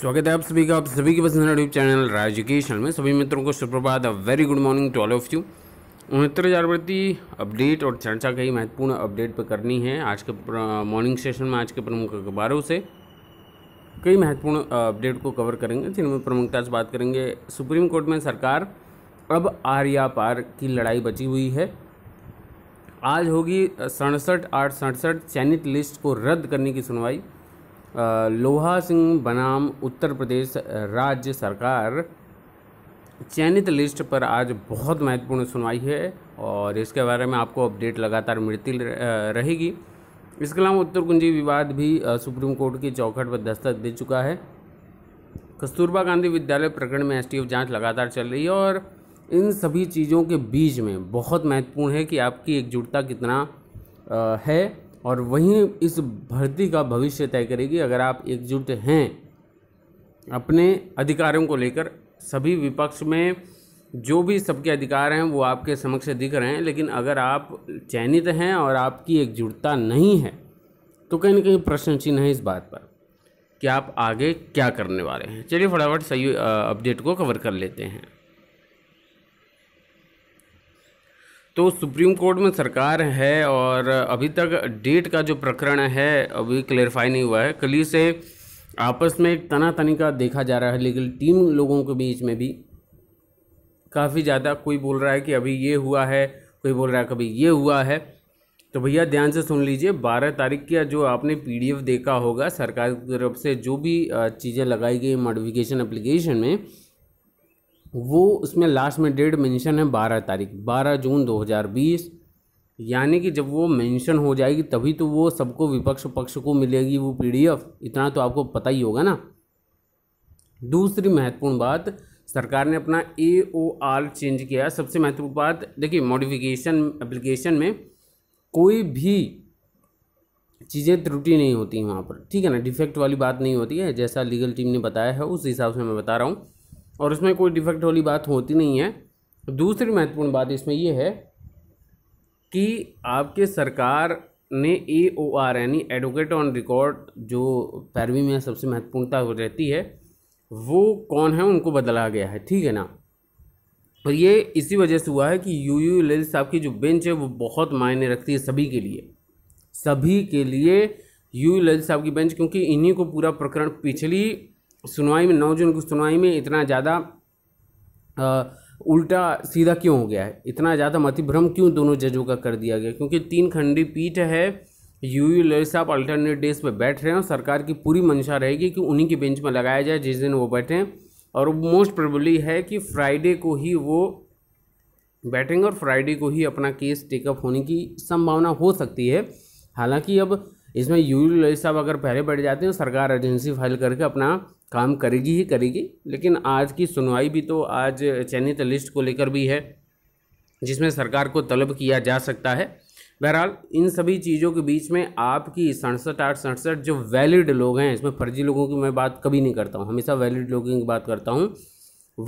स्वागत है आप सभी का आप सभी के पसंद यूट्यूब चैनल राज एजुकेशन में सभी मित्रों को सुप्रभात a very good morning to all of you उनहत्तर हज़ारवर्ती अपडेट और चर्चा कई महत्वपूर्ण अपडेट पर करनी है आज के मॉर्निंग सेशन में आज के प्रमुख अखबारों से कई महत्वपूर्ण अपडेट को कवर करेंगे जिनमें प्रमुखता से बात करेंगे सुप्रीम कोर्ट में सरकार अब आर्या पार की लड़ाई बची हुई है आज होगी सड़सठ आठ सड़सठ चयनित लिस्ट को रद्द करने की सुनवाई लोहा सिंह बनाम उत्तर प्रदेश राज्य सरकार चयनित लिस्ट पर आज बहुत महत्वपूर्ण सुनवाई है और इसके बारे में आपको अपडेट लगातार मिलती रहेगी इसके अलावा उत्तर कुंजी विवाद भी सुप्रीम कोर्ट की चौखट पर दस्तक दे चुका है कस्तूरबा गांधी विद्यालय प्रकरण में एसटीएफ जांच लगातार चल रही है और इन सभी चीज़ों के बीच में बहुत महत्वपूर्ण है कि आपकी एकजुटता कितना है और वहीं इस भर्ती का भविष्य तय करेगी अगर आप एकजुट हैं अपने अधिकारों को लेकर सभी विपक्ष में जो भी सबके अधिकार हैं वो आपके समक्ष दिख रहे हैं लेकिन अगर आप चयनित हैं और आपकी एकजुटता नहीं है तो कहीं ना कहीं प्रश्न चिन्ह है इस बात पर कि आप आगे क्या करने वाले हैं चलिए फटाफट सही अपडेट को कवर कर लेते हैं तो सुप्रीम कोर्ट में सरकार है और अभी तक डेट का जो प्रकरण है अभी क्लेरिफाई नहीं हुआ है कल ही से आपस में एक तना तनी का देखा जा रहा है लीगल टीम लोगों के बीच में भी काफ़ी ज़्यादा कोई बोल रहा है कि अभी ये हुआ है कोई बोल रहा है कभी ये हुआ है तो भैया ध्यान से सुन लीजिए बारह तारीख का जो आपने पीडीएफ देखा होगा सरकार की तरफ से जो भी चीज़ें लगाई गई मॉडिफिकेशन एप्लीकेशन में वो उसमें लास्ट में डेट मेंशन है बारह तारीख बारह जून 2020 यानी कि जब वो मेंशन हो जाएगी तभी तो वो सबको विपक्ष पक्ष को मिलेगी वो पीडीएफ इतना तो आपको पता ही होगा ना दूसरी महत्वपूर्ण बात सरकार ने अपना ए ओ आर चेंज किया सबसे महत्वपूर्ण बात देखिए मॉडिफिकेशन एप्लीकेशन में कोई भी चीज़ें त्रुटि नहीं होती वहाँ पर ठीक है ना डिफेक्ट वाली बात नहीं होती है जैसा लीगल टीम ने बताया है उस हिसाब से मैं बता रहा हूँ और उसमें कोई डिफेक्ट वाली बात होती नहीं है दूसरी महत्वपूर्ण बात इसमें यह है कि आपके सरकार ने ए ओ आर यानी एडवोकेट ऑन रिकॉर्ड जो पैरवी में सबसे महत्वपूर्णता रहती है वो कौन है उनको बदला गया है ठीक है ना और ये इसी वजह से हुआ है कि यू यू एल साहब की जो बेंच है वो बहुत मायने रखती है सभी के लिए सभी के लिए यू ललित साहब की बेंच क्योंकि इन्हीं को पूरा प्रकरण पिछली सुनवाई में नौ जून की सुनवाई में इतना ज़्यादा उल्टा सीधा क्यों हो गया है इतना ज़्यादा मतिभ्रम क्यों दोनों जजों का कर दिया गया क्योंकि तीन खंडी पीठ है यू यू ललित साहब अल्टरनेट डेज पर बैठ रहे हैं और सरकार की पूरी मंशा रहेगी कि उन्हीं के बेंच में लगाया जाए जिस दिन वो बैठें और मोस्ट प्रोबली है कि फ्राइडे को ही वो बैठेंगे और फ्राइडे को ही अपना केस टेकअप होने की संभावना हो सकती है हालांकि अब इसमें यू ललित साहब अगर पहले बैठ जाते हैं तो सरकार एजेंसी फाइल करके अपना काम करेगी ही करेगी लेकिन आज की सुनवाई भी तो आज चयनित लिस्ट को लेकर भी है जिसमें सरकार को तलब किया जा सकता है बहरहाल इन सभी चीज़ों के बीच में आपकी सड़सठ आठ सड़सठ जो वैलिड लोग हैं इसमें फर्जी लोगों की मैं बात कभी नहीं करता हूँ हमेशा वैलिड लोगों की बात करता हूँ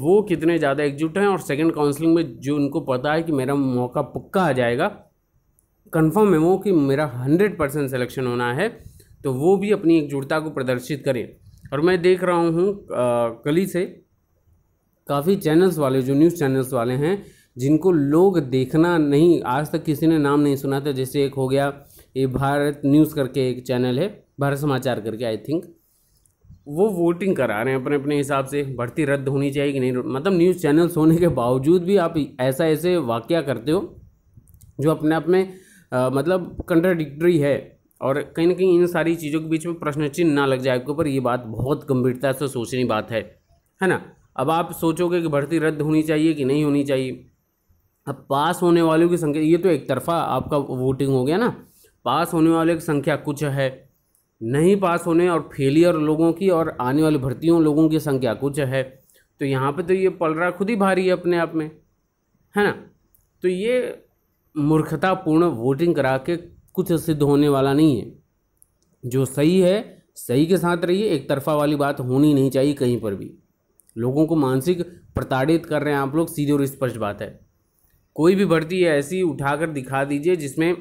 वो कितने ज़्यादा एकजुट हैं और सेकंड काउंसलिंग में जो उनको पता है कि मेरा मौका पक्का आ जाएगा कंफर्म है वो कि मेरा हंड्रेड परसेंट सिलेक्शन होना है तो वो भी अपनी एकजुटता को प्रदर्शित करें और मैं देख रहा हूँ कली से काफ़ी चैनल्स वाले जो न्यूज़ चैनल्स वाले हैं जिनको लोग देखना नहीं आज तक किसी ने नाम नहीं सुना था जैसे एक हो गया ये भारत न्यूज़ करके एक चैनल है भारत समाचार करके आई थिंक वो वोटिंग करा रहे हैं अपने अपने हिसाब से भर्ती रद्द होनी चाहिए कि नहीं मतलब न्यूज़ चैनल्स होने के बावजूद भी आप ऐसा ऐसे वाक्य करते हो जो अपने आप में आ, मतलब कंट्राडिक्टरी है और कहीं ना कहीं इन सारी चीज़ों के बीच में प्रश्न चिन्ह ना लग जाए आपके ऊपर ये बात बहुत गंभीरता से सोचनी बात है है ना अब आप सोचोगे कि भर्ती रद्द होनी चाहिए कि नहीं होनी चाहिए अब पास होने वालों की संख्या ये तो एक तरफा आपका वोटिंग हो गया ना पास होने वाले की संख्या कुछ है नहीं पास होने और फेलियर लोगों की और आने वाली भर्तियों लोगों की संख्या कुछ है तो यहाँ पे तो ये पलरा खुद ही भारी है अपने आप में है ना तो ये मूर्खतापूर्ण वोटिंग करा के कुछ सिद्ध होने वाला नहीं है जो सही है सही के साथ रहिए एक तरफा वाली बात होनी नहीं चाहिए कहीं पर भी लोगों को मानसिक प्रताड़ित कर रहे हैं आप लोग सीधे और स्पष्ट बात है कोई भी भर्ती है ऐसी उठाकर दिखा दीजिए जिसमें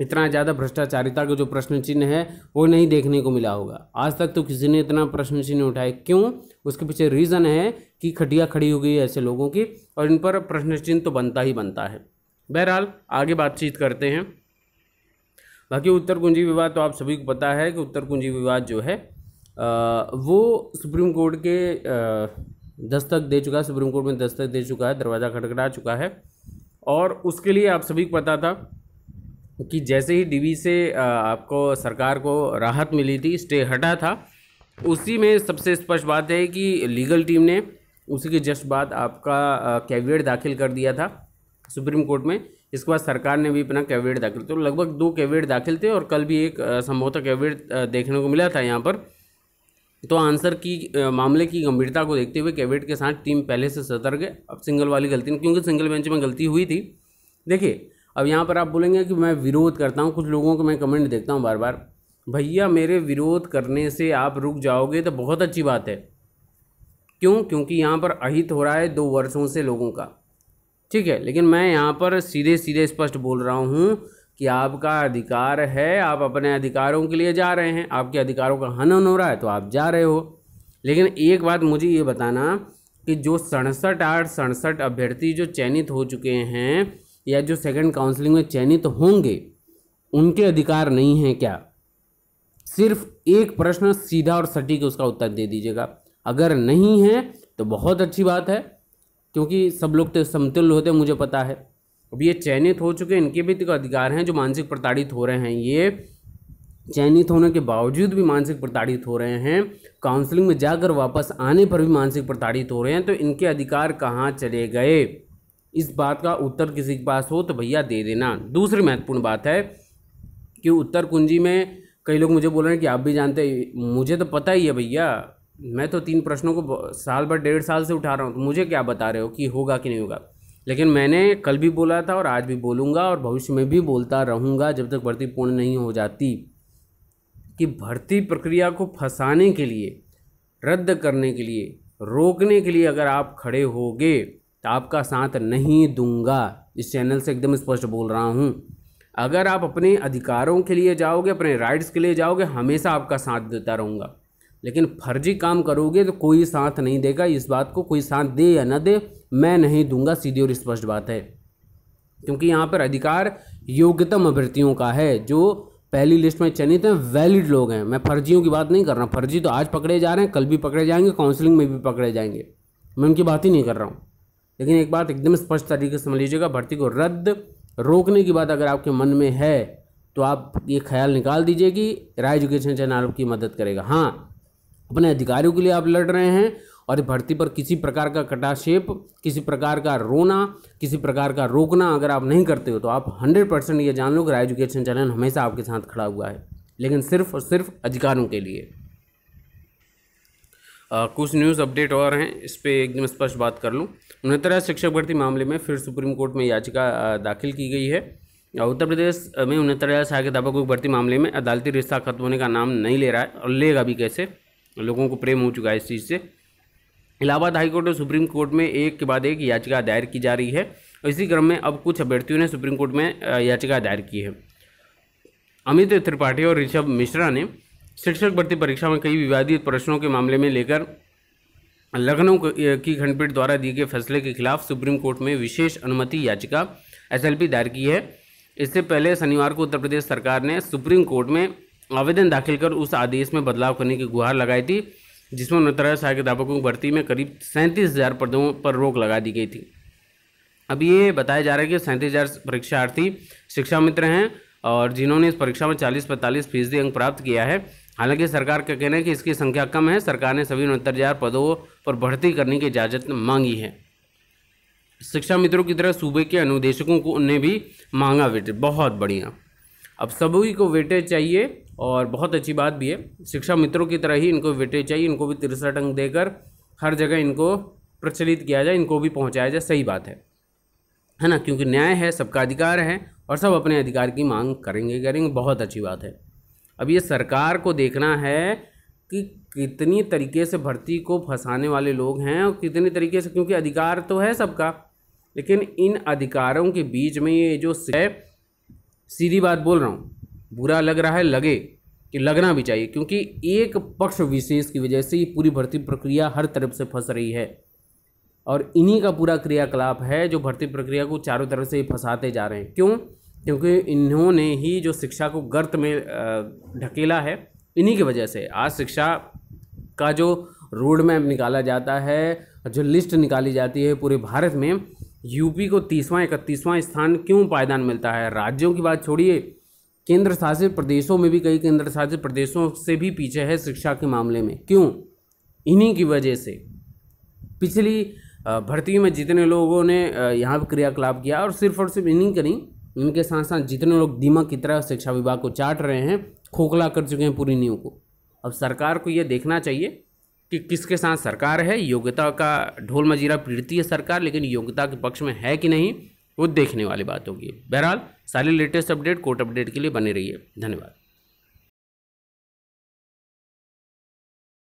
इतना ज़्यादा भ्रष्टाचारिता का जो प्रश्न चिन्ह है वो नहीं देखने को मिला होगा आज तक तो किसी ने इतना प्रश्न चिन्ह उठाए क्यों उसके पीछे रीज़न है कि खटिया खड़ी हो गई है ऐसे लोगों की और इन पर प्रश्न चिन्ह तो बनता ही बनता है बहरहाल आगे बातचीत करते हैं बाकी उत्तर कुंजी विवाद तो आप सभी को पता है कि उत्तर कुंजी विवाद जो है आ, वो सुप्रीम कोर्ट के आ, दस्तक दे चुका है सुप्रीम कोर्ट में दस्तक दे चुका है दरवाज़ा खटखटा चुका है और उसके लिए आप सभी को पता था कि जैसे ही डीवी से आपको सरकार को राहत मिली थी स्टे हटा था उसी में सबसे स्पष्ट बात है कि लीगल टीम ने उसी के जस्ट बाद आपका कैविएट दाखिल कर दिया था सुप्रीम कोर्ट में इसके बाद सरकार ने भी अपना कैविडेट दाखिल तो लगभग दो कैविएट दाखिल थे और कल भी एक संभवतः कैविएट देखने को मिला था यहाँ पर तो आंसर की मामले की गंभीरता को देखते हुए कैविडेट के साथ टीम पहले से सतर्क है अब सिंगल वाली गलती क्योंकि सिंगल बेंच में गलती हुई थी देखिए अब यहाँ पर आप बोलेंगे कि मैं विरोध करता हूँ कुछ लोगों को मैं कमेंट देखता हूँ बार बार भैया मेरे विरोध करने से आप रुक जाओगे तो बहुत अच्छी बात है क्यों क्योंकि यहाँ पर अहित हो रहा है दो वर्षों से लोगों का ठीक है लेकिन मैं यहाँ पर सीधे सीधे स्पष्ट बोल रहा हूँ कि आपका अधिकार है आप अपने अधिकारों के लिए जा रहे हैं आपके अधिकारों का हनन हो रहा है तो आप जा रहे हो लेकिन एक बात मुझे ये बताना कि जो सड़सठ आठ सड़सठ अभ्यर्थी जो चयनित हो चुके हैं या जो सेकंड काउंसलिंग में चयनित होंगे उनके अधिकार नहीं हैं क्या सिर्फ एक प्रश्न सीधा और सटीक उसका उत्तर दे दीजिएगा अगर नहीं है तो बहुत अच्छी बात है क्योंकि सब लोग तो समतुल्य होते मुझे पता है अब ये चयनित हो चुके इनके भी तो अधिकार हैं जो मानसिक प्रताड़ित हो रहे हैं ये चयनित होने के बावजूद भी मानसिक प्रताड़ित हो रहे हैं काउंसलिंग में जाकर वापस आने पर भी मानसिक प्रताड़ित हो रहे हैं तो इनके अधिकार कहाँ चले गए इस बात का उत्तर किसी के पास हो तो भैया दे देना दूसरी महत्वपूर्ण बात है कि उत्तर कुंजी में कई लोग मुझे बोल रहे हैं कि आप भी जानते हैं मुझे तो पता ही है भैया मैं तो तीन प्रश्नों को साल भर डेढ़ साल से उठा रहा हूँ तो मुझे क्या बता रहे हो कि होगा कि नहीं होगा लेकिन मैंने कल भी बोला था और आज भी बोलूँगा और भविष्य में भी बोलता रहूँगा जब तक भर्ती पूर्ण नहीं हो जाती कि भर्ती प्रक्रिया को फंसाने के लिए रद्द करने के लिए रोकने के लिए अगर आप खड़े होगे तो आपका साथ नहीं दूंगा इस चैनल से एकदम स्पष्ट बोल रहा हूँ अगर आप अपने अधिकारों के लिए जाओगे अपने राइट्स के लिए जाओगे हमेशा आपका साथ देता रहूँगा लेकिन फर्जी काम करोगे तो कोई साथ नहीं देगा इस बात को कोई साथ दे या ना दे मैं नहीं दूंगा सीधी और स्पष्ट बात है क्योंकि यहाँ पर अधिकार योग्यतम अभ्यर्थियों का है जो पहली लिस्ट में चयनित हैं वैलिड लोग हैं मैं फर्जियों की बात नहीं कर रहा फर्जी तो आज पकड़े जा रहे हैं कल भी पकड़े जाएंगे काउंसलिंग में भी पकड़े जाएंगे मैं उनकी बात ही नहीं कर रहा हूँ लेकिन एक बात एकदम स्पष्ट तरीके से समझ लीजिएगा भर्ती को रद्द रोकने की बात अगर आपके मन में है तो आप ये ख्याल निकाल दीजिए कि राय एजुकेशन चैनल आपकी मदद करेगा हाँ अपने अधिकारियों के लिए आप लड़ रहे हैं और भर्ती पर किसी प्रकार का कटाक्षेप किसी प्रकार का रोना किसी प्रकार का रोकना अगर आप नहीं करते हो तो आप हंड्रेड परसेंट ये जान लो कि एजुकेशन चैनल हमेशा आपके साथ खड़ा हुआ है लेकिन सिर्फ और सिर्फ अधिकारों के लिए आ, कुछ न्यूज़ अपडेट और हैं इस पर एकदम स्पष्ट बात कर लूँ उनहत्तर शिक्षक भर्ती मामले में फिर सुप्रीम कोर्ट में याचिका दाखिल की गई है उत्तर प्रदेश में उनहत्तर हज़ार सहायक अध्यापकों की भर्ती मामले में अदालती रिश्ता खत्म होने का नाम नहीं ले रहा है और लेगा भी कैसे लोगों को प्रेम हो चुका है इस चीज़ से इलाहाबाद हाईकोर्ट और सुप्रीम कोर्ट में एक के बाद एक याचिका दायर की जा रही है इसी क्रम में अब कुछ अभ्यर्थियों ने सुप्रीम कोर्ट में याचिका दायर की है अमित त्रिपाठी और ऋषभ मिश्रा ने शिक्षक भर्ती परीक्षा में कई विवादित प्रश्नों के मामले में लेकर लखनऊ की खंडपीठ द्वारा दिए गए फैसले के खिलाफ सुप्रीम कोर्ट में विशेष अनुमति याचिका एसएलपी दायर की है इससे पहले शनिवार को उत्तर प्रदेश सरकार ने सुप्रीम कोर्ट में आवेदन दाखिल कर उस आदेश में बदलाव करने की गुहार लगाई थी जिसमें उनहत्तर सहायक अध्यापकों की भर्ती में करीब सैंतीस हज़ार पदों पर रोक लगा दी गई थी अब ये बताया जा रहा है कि सैंतीस हज़ार परीक्षार्थी शिक्षा मित्र हैं और जिन्होंने इस परीक्षा में चालीस पैंतालीस फीसदी अंक प्राप्त किया है हालांकि सरकार का कहना है कि इसकी संख्या कम है सरकार ने सभी उनहत्तर हज़ार पदों पर भर्ती करने की इजाज़त मांगी है शिक्षा मित्रों की तरह सूबे के अनुदेशकों को उन्हें भी मांगा वेटेज बहुत बढ़िया अब सभी को वेटेज चाहिए और बहुत अच्छी बात भी है शिक्षा मित्रों की तरह ही इनको वेटेज चाहिए इनको भी तिरसठ अंक देकर हर जगह इनको प्रचलित किया जाए इनको भी पहुँचाया जाए सही बात है है ना क्योंकि न्याय है सबका अधिकार है और सब अपने अधिकार की मांग करेंगे करेंगे बहुत अच्छी बात है अब ये सरकार को देखना है कि कितनी तरीके से भर्ती को फंसाने वाले लोग हैं और कितनी तरीके से क्योंकि अधिकार तो है सबका लेकिन इन अधिकारों के बीच में ये जो है सीधी बात बोल रहा हूँ बुरा लग रहा है लगे कि लगना भी चाहिए क्योंकि एक पक्ष विशेष की वजह से ये पूरी भर्ती प्रक्रिया हर तरफ से फंस रही है और इन्हीं का पूरा क्रियाकलाप है जो भर्ती प्रक्रिया को चारों तरफ से फंसाते जा रहे हैं क्यों क्योंकि इन्होंने ही जो शिक्षा को गर्त में ढकेला है इन्हीं की वजह से आज शिक्षा का जो रोड मैप निकाला जाता है जो लिस्ट निकाली जाती है पूरे भारत में यूपी को तीसवां इकतीसवां स्थान क्यों पायदान मिलता है राज्यों की बात छोड़िए केंद्र शासित प्रदेशों में भी कई केंद्र शासित प्रदेशों से भी पीछे है शिक्षा के मामले में क्यों इन्हीं की वजह से पिछली भर्ती में जितने लोगों ने यहाँ पर क्रियाकलाप किया और सिर्फ और सिर्फ इन्हीं करी इनके साथ साथ जितने लोग दीमक की तरह शिक्षा विभाग को चाट रहे हैं खोखला कर चुके हैं पूरी नींव को अब सरकार को यह देखना चाहिए कि किसके साथ सरकार है योग्यता का ढोल मजीरा पीड़ती है सरकार लेकिन योग्यता के पक्ष में है कि नहीं वो देखने वाली बात होगी बहरहाल सारी लेटेस्ट अपडेट कोर्ट अपडेट के लिए बने रहिए धन्यवाद